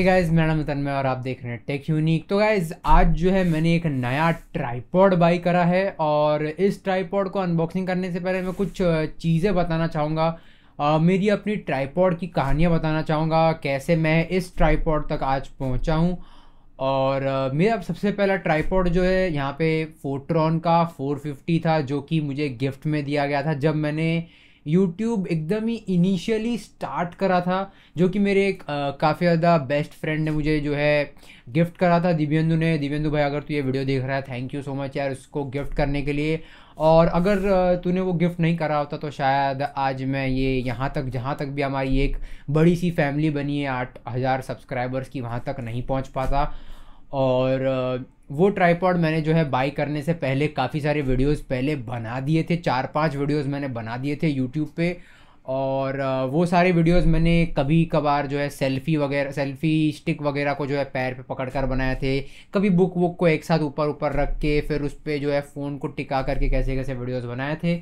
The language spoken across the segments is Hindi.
गाइज मेरा नाम तन्मय और आप देख रहे हैं टेक यूनिक तो गाइज आज जो है मैंने एक नया ट्राईपॉड बाई करा है और इस ट्राईपॉड को अनबॉक्सिंग करने से पहले मैं कुछ चीज़ें बताना चाहूँगा मेरी अपनी ट्राईपॉड की कहानियाँ बताना चाहूँगा कैसे मैं इस ट्राईपॉड तक आज पहुँचा हूँ और मेरा सबसे पहला ट्राईपॉड जो है यहाँ पे फोट्रॉन का 450 था जो कि मुझे गिफ्ट में दिया गया था जब मैंने यूट्यूब एकदम ही इनिशियली स्टार्ट करा था जो कि मेरे एक काफ़ी ज़्यादा बेस्ट फ्रेंड ने मुझे जो है गिफ्ट करा था दिव्यंदु ने दिव्यंदु भाई अगर तू ये वीडियो देख रहा है थैंक यू सो मच यार उसको गिफ्ट करने के लिए और अगर तूने वो गिफ्ट नहीं करा होता तो शायद आज मैं ये यहाँ तक जहाँ तक भी हमारी एक बड़ी सी फैमिली बनी है आठ हज़ार सब्सक्राइबर्स की वहाँ तक नहीं पहुँच पाता और वो ट्राईपॉड मैंने जो है बाई करने से पहले काफ़ी सारे वीडियोस पहले बना दिए थे चार पांच वीडियोस मैंने बना दिए थे यूट्यूब पे और वो सारे वीडियोस मैंने कभी कभार जो है सेल्फ़ी वगैरह सेल्फ़ी स्टिक वगैरह को जो है पैर पे पकड़ कर बनाए थे कभी बुक वुक को एक साथ ऊपर ऊपर रख के फिर उस पर जो है फ़ोन को टिका करके कैसे कैसे वीडियोज़ बनाए थे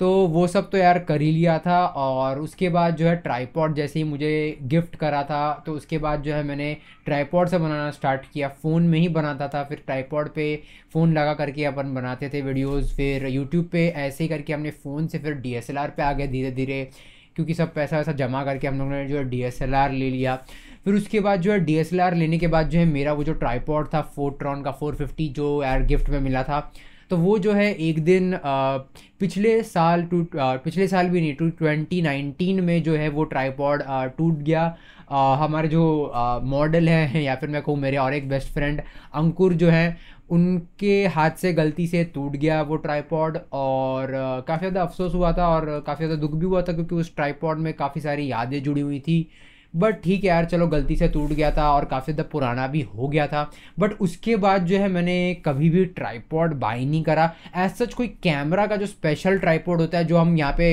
तो वो सब तो यार कर ही लिया था और उसके बाद जो है ट्राईपॉड जैसे ही मुझे गिफ्ट करा था तो उसके बाद जो है मैंने ट्राईपॉड से बनाना स्टार्ट किया फ़ोन में ही बनाता था फिर ट्राईपॉड पे फ़ोन लगा करके अपन बनाते थे वीडियोस फिर यूट्यूब पे ऐसे ही करके हमने फ़ोन से फिर डी पे आ गए धीरे धीरे क्योंकि सब पैसा वैसा जमा करके हम लोगों ने जो है डी ले लिया फिर उसके बाद जो है डी लेने के बाद जो है मेरा वो जो ट्राईपॉड था फोट्रॉन का फिफ्टी जो यार गिफ्ट में मिला था तो वो जो है एक दिन पिछले साल टू पिछले साल भी नहीं टू ट्वेंटी नाइनटीन में जो है वो ट्राईपॉड टूट गया हमारे जो मॉडल हैं या फिर मैं कहूँ मेरे और एक बेस्ट फ्रेंड अंकुर जो है उनके हाथ से गलती से टूट गया वो ट्राईपॉड और काफ़ी ज़्यादा अफसोस हुआ था और काफ़ी ज़्यादा दुख भी हुआ था क्योंकि उस ट्राईपॉड में काफ़ी सारी यादें जुड़ी हुई थी बट ठीक है यार चलो गलती से टूट गया था और काफ़ी ज़्यादा पुराना भी हो गया था बट उसके बाद जो है मैंने कभी भी ट्राईपॉड बाई नहीं करा एज सच कोई कैमरा का जो स्पेशल ट्राईपॉड होता है जो हम यहाँ पे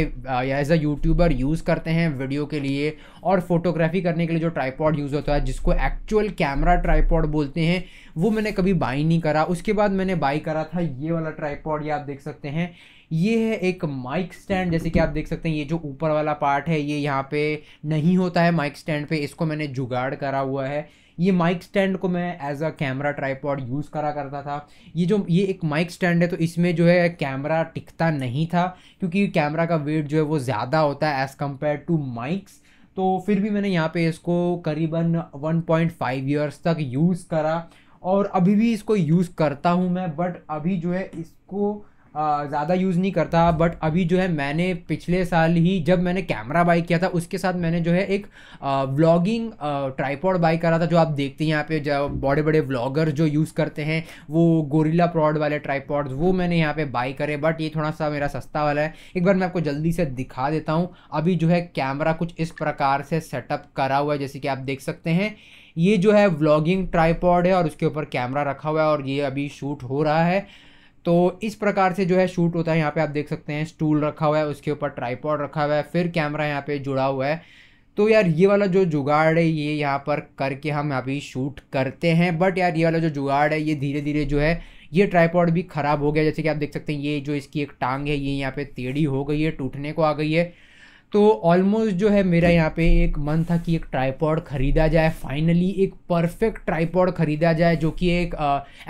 एज अ यूट्यूबर यूज़ करते हैं वीडियो के लिए और फोटोग्राफी करने के लिए जो ट्राईपॉड यूज़ होता है जिसको एक्चुअल कैमरा ट्राईपॉड बोलते हैं वो मैंने कभी बाई नहीं करा उसके बाद मैंने बाई करा था ये वाला ट्राईपॉड ये आप देख सकते हैं ये है एक माइक स्टैंड जैसे कि आप देख सकते हैं ये जो ऊपर वाला पार्ट है ये यहाँ पे नहीं होता है माइक स्टैंड पे इसको मैंने जुगाड़ करा हुआ है ये माइक स्टैंड को मैं as a camera tripod use करा करता था ये जो ये एक माइक स्टैंड है तो इसमें जो है कैमरा टिकता नहीं था क्योंकि कैमरा का वेट जो है वो ज़्यादा होता है एज़ कम्पेयर टू माइक्स तो फिर भी मैंने यहाँ पे इसको करीबन 1.5 पॉइंट ईयर्स तक यूज़ करा और अभी भी इसको यूज़ करता हूँ मैं बट अभी जो है इसको ज़्यादा यूज़ नहीं करता बट अभी जो है मैंने पिछले साल ही जब मैंने कैमरा बाई किया था उसके साथ मैंने जो है एक व्लॉगिंग ट्राईपॉड बाई करा था जो आप देखते हैं यहाँ पे जो बड़े बड़े व्लॉगर जो यूज़ करते हैं वो गोरिल्ला प्रॉड वाले ट्राईपॉड वो मैंने यहाँ पे बाई करे बट ये थोड़ा सा मेरा सस्ता वाला है एक बार मैं आपको जल्दी से दिखा देता हूँ अभी जो है कैमरा कुछ इस प्रकार से सेटअप करा हुआ है जैसे कि आप देख सकते हैं ये जो है व्लॉगिंग ट्राईपॉड है और उसके ऊपर कैमरा रखा हुआ है और ये अभी शूट हो रहा है तो इस प्रकार से जो है शूट होता है यहाँ पे आप देख सकते हैं स्टूल रखा हुआ है उसके ऊपर ट्राईपॉड रखा हुआ है फिर कैमरा यहाँ पे जुड़ा हुआ है तो यार ये वाला जो जुगाड़ है ये यहाँ पर करके हम अभी शूट करते हैं बट यार ये वाला जो जुगाड़ है ये धीरे धीरे जो है ये ट्राईपॉड भी ख़राब हो गया जैसे कि आप देख सकते हैं ये जो इसकी एक टांग है ये यहाँ पे टेढ़ी हो गई है टूटने को आ गई है तो ऑलमोस्ट जो है मेरा यहाँ पे एक मन था कि एक ट्राईपॉड ख़रीदा जाए फाइनली एक परफेक्ट ट्राईपॉड ख़रीदा जाए जो कि एक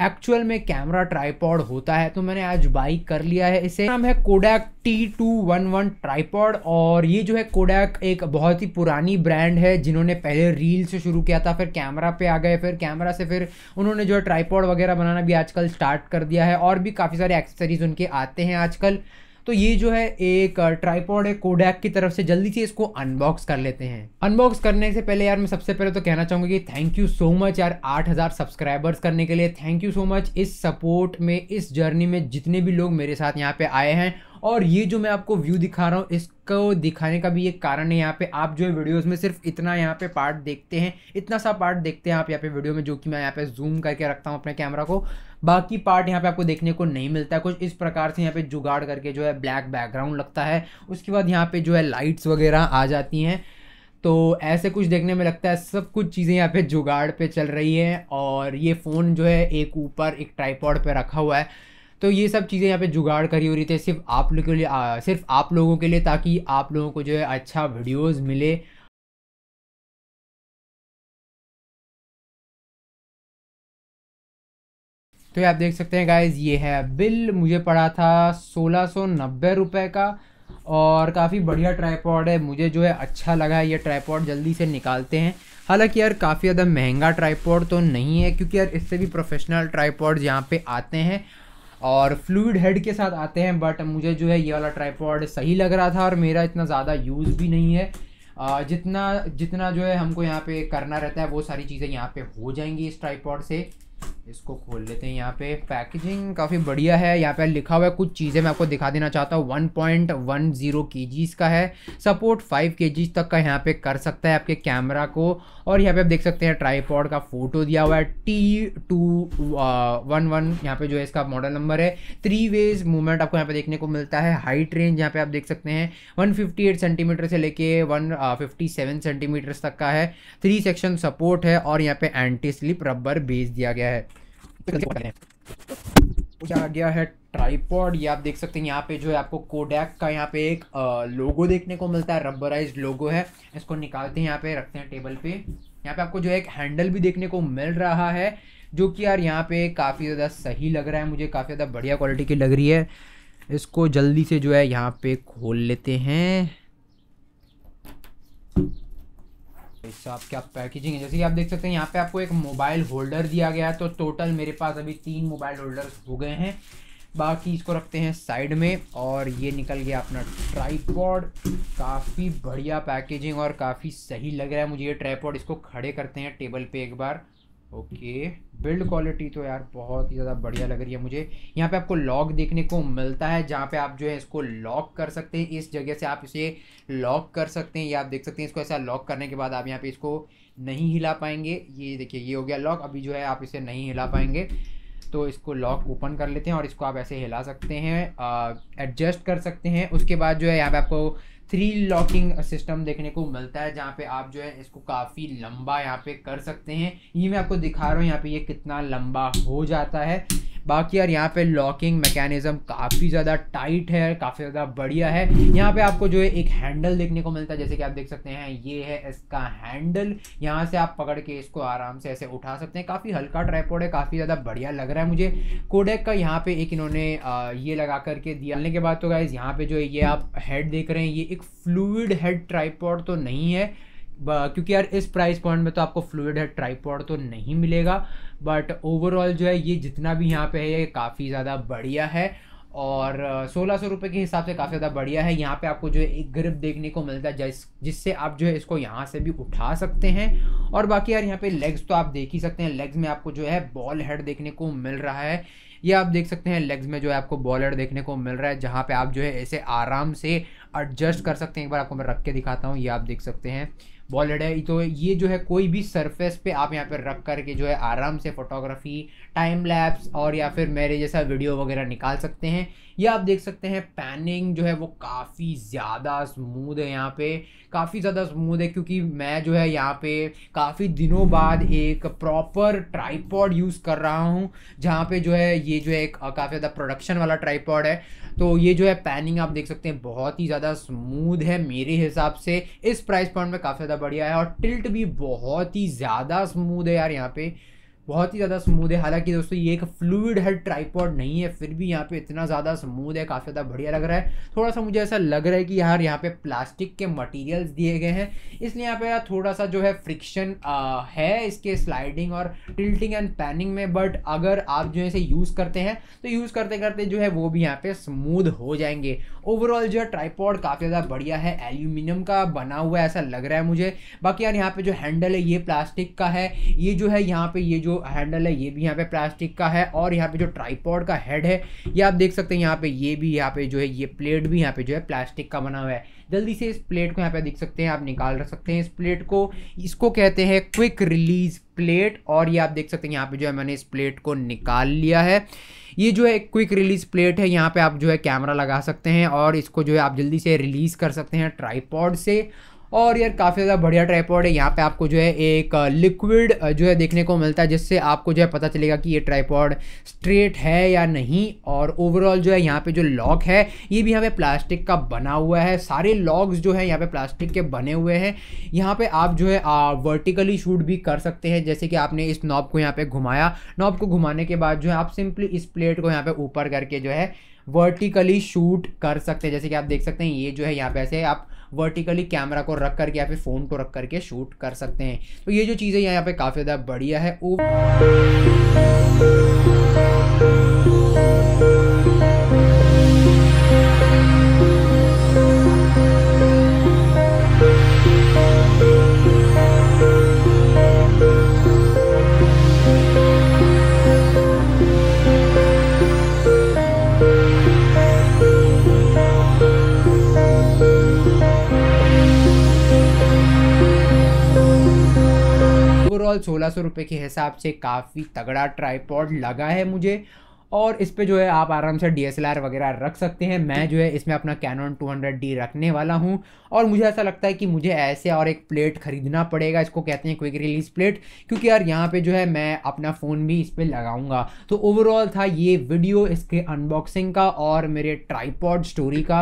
एक्चुअल में कैमरा ट्राईपॉड होता है तो मैंने आज बाई कर लिया है इसे नाम है Kodak T two one one tripod और ये जो है कोडैक एक बहुत ही पुरानी ब्रांड है जिन्होंने पहले रील से शुरू किया था फिर कैमरा पे आ गए फिर कैमरा से फिर उन्होंने जो है ट्राईपॉड वगैरह बनाना भी आजकल स्टार्ट कर दिया है और भी काफ़ी सारे एक्सेसरीज उनके आते हैं आजकल तो ये जो है एक ट्राईपॉड है कोडैक की तरफ से जल्दी से इसको अनबॉक्स कर लेते हैं अनबॉक्स करने से पहले यार मैं सबसे पहले तो कहना चाहूंगा कि थैंक यू सो मच यार 8000 सब्सक्राइबर्स करने के लिए थैंक यू सो मच इस सपोर्ट में इस जर्नी में जितने भी लोग मेरे साथ यहाँ पे आए हैं और ये जो मैं आपको व्यू दिखा रहा हूँ इसको दिखाने का भी एक कारण है यहाँ पे आप जो है वीडियोस में सिर्फ इतना यहाँ पे पार्ट देखते हैं इतना सा पार्ट देखते हैं आप यहाँ पे वीडियो में जो कि मैं यहाँ पे जूम करके रखता हूँ अपने कैमरा को बाकी पार्ट यहाँ पे आपको देखने को नहीं मिलता है कुछ इस प्रकार से यहाँ पे जुगाड़ करके जो है ब्लैक बैकग्राउंड लगता है उसके बाद यहाँ पे जो है लाइट्स वगैरह आ जाती हैं तो ऐसे कुछ देखने में लगता है सब कुछ चीज़ें यहाँ पे जुगाड़ पे चल रही हैं और ये फ़ोन जो है एक ऊपर एक ट्राईपॉड पे रखा हुआ है तो ये सब चीज़ें यहाँ पे जुगाड़ करी हो रही थी सिर्फ आप लोगों के लिए आ, सिर्फ आप लोगों के लिए ताकि आप लोगों को जो है अच्छा वीडियोज़ मिले तो ये आप देख सकते हैं गाइज ये है बिल मुझे पड़ा था सोलह सौ नब्बे रुपये का और काफ़ी बढ़िया ट्राईपॉड है मुझे जो है अच्छा लगा है ये ट्राईपॉड जल्दी से निकालते हैं हालांकि यार काफ़ी ज़्यादा महंगा ट्राईपॉड तो नहीं है क्योंकि यार इससे भी प्रोफेशनल ट्राईपॉड यहाँ पे आते हैं और फ्लूड हेड के साथ आते हैं बट मुझे जो है ये वाला ट्राईपॉड सही लग रहा था और मेरा इतना ज़्यादा यूज़ भी नहीं है जितना जितना जो है हमको यहाँ पर करना रहता है वो सारी चीज़ें यहाँ पर हो जाएंगी इस ट्राईपॉड से इसको खोल लेते हैं यहाँ पे पैकेजिंग काफ़ी बढ़िया है यहाँ पे लिखा हुआ है कुछ चीज़ें मैं आपको दिखा देना चाहता हूँ 1.10 पॉइंट वन जीरो का है सपोर्ट 5 के तक का यहाँ पे कर सकता है आपके कैमरा को और यहाँ पे आप देख सकते हैं ट्राईपॉड का फ़ोटो दिया हुआ है टी टू वन वन यहाँ पे जो है इसका मॉडल नंबर है थ्री वेज मूवमेंट आपको यहाँ पे देखने को मिलता है हाइट रेंज यहाँ पे आप देख सकते हैं वन सेंटीमीटर से लेके वन सेंटीमीटर uh, तक का है थ्री सेक्शन सपोर्ट है और यहाँ पर एंटी स्लिप रबर बेस दिया गया है गया है ट्राईपॉड ये आप देख सकते हैं यहाँ पे जो है आपको कोडैक का यहाँ पे एक लोगो देखने को मिलता है रबराइज लोगो है इसको निकालते हैं यहाँ पे रखते हैं टेबल पे यहाँ पे आपको जो है एक हैंडल भी देखने को मिल रहा है जो कि यार यहाँ पे काफ़ी ज़्यादा सही लग रहा है मुझे काफ़ी ज़्यादा बढ़िया क्वालिटी की लग रही है इसको जल्दी से जो है यहाँ पे खोल लेते हैं साहब क्या पैकेजिंग है जैसे कि आप देख सकते हैं यहाँ पे आपको एक मोबाइल होल्डर दिया गया है तो टोटल मेरे पास अभी तीन मोबाइल होल्डर हो गए हैं बाकी इसको रखते हैं साइड में और ये निकल गया अपना ट्राईपॉड काफ़ी बढ़िया पैकेजिंग और काफ़ी सही लग रहा है मुझे ये ट्राईपॉड इसको खड़े करते हैं टेबल पे एक बार ओके बिल्ड क्वालिटी तो यार बहुत ही ज़्यादा बढ़िया लग रही है मुझे यहाँ पे आपको लॉक देखने को मिलता है जहाँ पे आप जो है इसको लॉक कर सकते हैं इस जगह से आप इसे लॉक कर सकते हैं या आप देख सकते हैं इसको ऐसा लॉक करने के बाद आप यहाँ पे इसको नहीं हिला पाएंगे ये देखिए ये हो गया लॉक अभी जो है आप इसे नहीं हिला पाएंगे तो इसको लॉक ओपन कर लेते हैं और इसको आप ऐसे हिला सकते हैं एडजस्ट कर सकते हैं उसके बाद जो है यहाँ पे आपको थ्री लॉकिंग सिस्टम देखने को मिलता है जहाँ पे आप जो है इसको काफ़ी लंबा यहाँ पे कर सकते हैं ये मैं आपको दिखा रहा हूँ यहाँ पे ये कितना लंबा हो जाता है बाकी यार यहाँ पे लॉकिंग मैकेनिज्म काफ़ी ज़्यादा टाइट है काफ़ी ज़्यादा बढ़िया है यहाँ पे आपको जो है एक हैंडल देखने को मिलता है जैसे कि आप देख सकते हैं ये है इसका हैंडल यहाँ से आप पकड़ के इसको आराम से ऐसे उठा सकते हैं काफ़ी हल्का ट्राईपोर्ड है काफ़ी ज़्यादा बढ़िया लग रहा है मुझे कोडेक का यहाँ पे एक इन्होंने ये लगा करके दिया के बाद तो गाइज यहाँ पे जो है ये आप हेड देख रहे हैं ये एक फ्लूड हेड ट्राईपोर्ड तो नहीं है क्योंकि यार इस प्राइस पॉइंट में तो आपको फ्लूड है ट्राईपॉड तो नहीं मिलेगा बट ओवरऑल जो है ये जितना भी यहाँ पे है ये काफ़ी ज़्यादा बढ़िया है और सोलह सौ रुपये के हिसाब से काफ़ी ज़्यादा बढ़िया है यहाँ पे आपको जो है एक ग्रिप देखने को मिलता है जिस जिससे आप जो है इसको यहाँ से भी उठा सकते हैं और बाकी यार यहाँ पे लेग्स तो आप देख ही सकते हैं लेग्स में आपको जो है बॉल हेड देखने को मिल रहा है ये आप देख सकते हैं लेग्स में जो है आपको बॉल हेड देखने को मिल रहा है जहाँ पे आप जो है ऐसे आराम से एडजस्ट कर सकते हैं एक बार आपको मैं रख के दिखाता हूँ ये आप देख सकते हैं बॉल हेड है तो ये जो है कोई भी सरफेस पे आप यहाँ पे रख करके जो है आराम से फोटोग्राफी टाइम लैप्स और या फिर मेरे जैसा वीडियो वगैरह निकाल सकते हैं ये आप देख सकते हैं पैनिंग जो है वो काफ़ी ज़्यादा स्मूद है यहाँ पे काफ़ी ज़्यादा स्मूद है क्योंकि मैं जो है यहाँ पे काफ़ी दिनों बाद एक प्रॉपर ट्राईपॉड यूज़ कर रहा हूँ जहाँ पे जो है ये जो है एक काफ़ी ज़्यादा प्रोडक्शन वाला ट्राईपॉड है तो ये जो है पैनिंग आप देख सकते हैं बहुत ही ज़्यादा ज़्यादा स्मूद है मेरे हिसाब से इस प्राइस पॉइंट में काफ़ी ज़्यादा बढ़िया है और टिल्ट भी बहुत ही ज़्यादा स्मूद है यार यहाँ पे बहुत ही ज़्यादा स्मूद है हालांकि दोस्तों ये एक फ्लूड है ट्राईपॉड नहीं है फिर भी यहाँ पे इतना ज़्यादा स्मूद है काफ़ी ज़्यादा बढ़िया लग रहा है थोड़ा सा मुझे ऐसा लग रहा है कि यार यहाँ पे प्लास्टिक के मटेरियल्स दिए गए हैं इसलिए यहाँ पे यार थोड़ा सा जो है फ्रिक्शन है इसके स्लाइडिंग और टिल्टिंग एंड पैनिंग में बट अगर आप जो है इसे यूज़ करते हैं तो यूज़ करते करते जो है वो भी यहाँ पर स्मूद हो जाएंगे ओवरऑल जो है ट्राईपॉड काफ़ी ज़्यादा बढ़िया है एल्यूमिनियम का बना हुआ ऐसा लग रहा है मुझे बाकी यार यहाँ पर जो हैंडल है ये प्लास्टिक का है ये जो है यहाँ पर ये जो हैंडल है ये भी यहाँ पे प्लास्टिक का है और यहाँ पे जो ट्राईपॉड का हेड है ये आप देख सकते हैं यहाँ पे ये भी यहाँ पे जो है ये प्लेट भी यहाँ पे जो है प्लास्टिक का बना हुआ है जल्दी से इस प्लेट को यहाँ पे देख सकते हैं आप निकाल रख सकते हैं इस प्लेट को इसको कहते हैं क्विक रिलीज प्लेट और ये आप देख सकते हैं यहाँ पे जो है मैंने इस प्लेट को निकाल लिया है ये जो है एक क्विक रिलीज प्लेट है यहाँ पे आप जो है कैमरा लगा सकते हैं और इसको जो है आप जल्दी से रिलीज़ कर सकते हैं ट्राईपॉड से और यार काफ़ी ज़्यादा बढ़िया ट्राईपॉड है यहाँ पे आपको जो है एक लिक्विड जो है देखने को मिलता है जिससे आपको जो है पता चलेगा कि ये ट्राईपॉड स्ट्रेट है या नहीं और ओवरऑल जो है यहाँ पे जो लॉक है ये भी यहाँ पे प्लास्टिक का बना हुआ है सारे लॉक्स जो है यहाँ पे प्लास्टिक के बने हुए हैं यहाँ पर आप जो है वर्टिकली शूट भी कर सकते हैं जैसे कि आपने इस नॉब को यहाँ पर घुमाया नॉब को घुमाने के बाद जो है आप सिंपली इस प्लेट को यहाँ पर ऊपर करके जो है वर्टिकली शूट कर सकते हैं जैसे कि आप देख सकते हैं ये जो है यहाँ पे ऐसे आप वर्टिकली कैमरा को रख करके या फिर फ़ोन को रख करके शूट कर सकते हैं तो ये जो चीज़ें यहाँ पे काफ़ी ज़्यादा बढ़िया है ओवरऑल सोलह सौ रुपये के हिसाब से काफ़ी तगड़ा ट्राईपॉड लगा है मुझे और इस पर जो है आप आराम से डी वगैरह रख सकते हैं मैं जो है इसमें अपना कैनन 200D रखने वाला हूँ और मुझे ऐसा लगता है कि मुझे ऐसे और एक प्लेट ख़रीदना पड़ेगा इसको कहते हैं क्विक रिलीज़ प्लेट क्योंकि यार यहाँ पे जो है मैं अपना फ़ोन भी इस पर लगाऊंगा तो ओवरऑल था ये वीडियो इसके अनबॉक्सिंग का और मेरे ट्राईपॉड स्टोरी का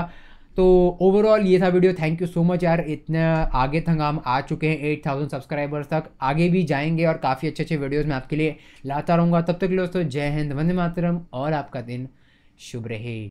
तो ओवरऑल ये था video thank you so much यार इतना आगे तक हम आ चुके हैं एट थाउजेंड सब्सक्राइबर्स तक आगे भी जाएंगे और काफ़ी अच्छे अच्छे वीडियोज़ मैं आपके लिए लाता रहूँगा तब तक दोस्तों जय हिंद वंदे मातरम और आपका दिन शुभ रहे